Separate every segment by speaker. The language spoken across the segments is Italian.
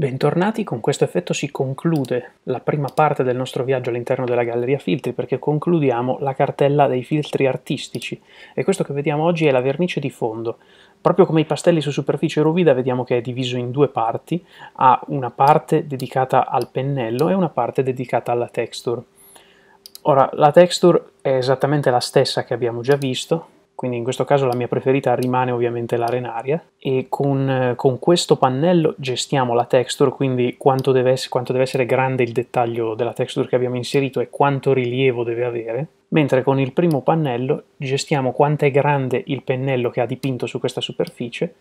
Speaker 1: Bentornati, con questo effetto si conclude la prima parte del nostro viaggio all'interno della Galleria Filtri perché concludiamo la cartella dei filtri artistici e questo che vediamo oggi è la vernice di fondo. Proprio come i pastelli su superficie ruvida vediamo che è diviso in due parti, ha una parte dedicata al pennello e una parte dedicata alla texture. Ora, la texture è esattamente la stessa che abbiamo già visto, quindi in questo caso la mia preferita rimane ovviamente l'arenaria e con, con questo pannello gestiamo la texture, quindi quanto deve, essere, quanto deve essere grande il dettaglio della texture che abbiamo inserito e quanto rilievo deve avere, mentre con il primo pannello gestiamo quanto è grande il pennello che ha dipinto su questa superficie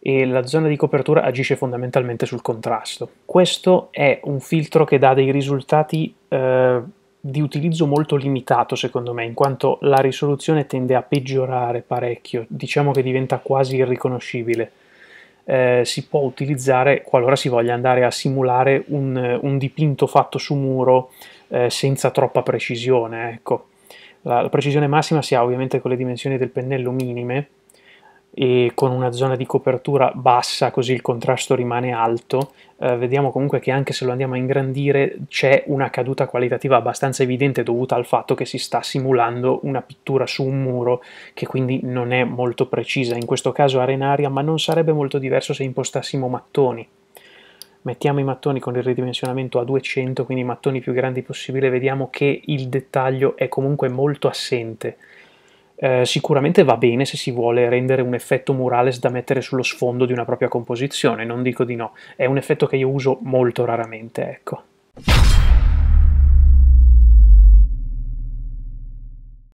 Speaker 1: e la zona di copertura agisce fondamentalmente sul contrasto. Questo è un filtro che dà dei risultati eh, di utilizzo molto limitato secondo me, in quanto la risoluzione tende a peggiorare parecchio, diciamo che diventa quasi irriconoscibile. Eh, si può utilizzare qualora si voglia andare a simulare un, un dipinto fatto su muro eh, senza troppa precisione. Ecco. La, la precisione massima si ha ovviamente con le dimensioni del pennello minime, e con una zona di copertura bassa così il contrasto rimane alto, eh, vediamo comunque che anche se lo andiamo a ingrandire c'è una caduta qualitativa abbastanza evidente dovuta al fatto che si sta simulando una pittura su un muro che quindi non è molto precisa, in questo caso arenaria, ma non sarebbe molto diverso se impostassimo mattoni. Mettiamo i mattoni con il ridimensionamento a 200, quindi i mattoni più grandi possibile, vediamo che il dettaglio è comunque molto assente eh, sicuramente va bene se si vuole rendere un effetto murales da mettere sullo sfondo di una propria composizione, non dico di no, è un effetto che io uso molto raramente, ecco.